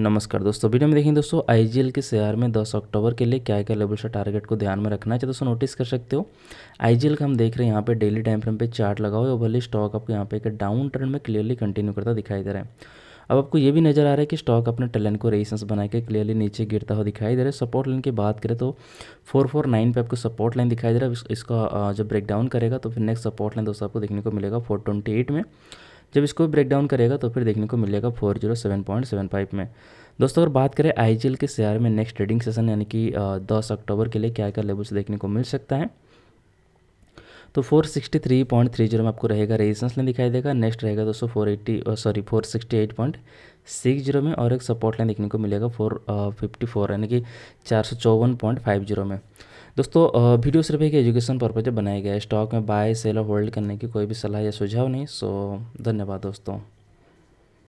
नमस्कार दोस्तों वीडियो में देखें दोस्तों आई के शेयर में 10 अक्टूबर के लिए क्या क्या लेवल से टारगेट को ध्यान में रखना है दोस्तों नोटिस कर सकते हो आई का हम देख रहे हैं यहाँ पे डेली टाइम फ्रेम पे चार्ट लगा हुआ है भले स्टॉक आपको यहाँ पे एक डाउन ट्रेंड में क्लियरली कंटिन्यू करता दिखाई दे रहा है अब आपको ये भी नजर आ रहा है कि स्टॉक अपने टलन को रेजिस्टेंस बना के क्लियरली नीचे गिरता हुआ दिखाई दे रहा है सपोर्ट लाइन की बात करें तो 449 पे आपको सपोर्ट लाइन दिखाई दे रहा है इसका जब ब्रेकडाउन करेगा तो फिर नेक्स्ट सपोर्ट लाइन दोस्तों आपको देखने को मिलेगा 428 में जब इसको ब्रेक डाउन करेगा तो फिर देखने को मिलेगा four zero seven point seven five में दोस्तों अगर बात करें आई के शेयर में नेक्स्ट ट्रेडिंग सेशन यानी कि दस अक्टूबर के लिए क्या क्या लेवल्स देखने को मिल सकता है तो 463.30 में आपको रहेगा रेजिस्टेंस लाइन दिखाई देगा नेक्स्ट रहेगा दोस्तों 480 सॉरी फोर जीरो में और एक सपोर्ट लाइन देखने को मिलेगा 454 यानी कि चार में दोस्तों वीडियो सिर्फ एक एजुकेशन पर्पज बनाया गया है स्टॉक में बाय सेल और होल्ड करने की कोई भी सलाह या सुझाव नहीं सो धन्यवाद दोस्तों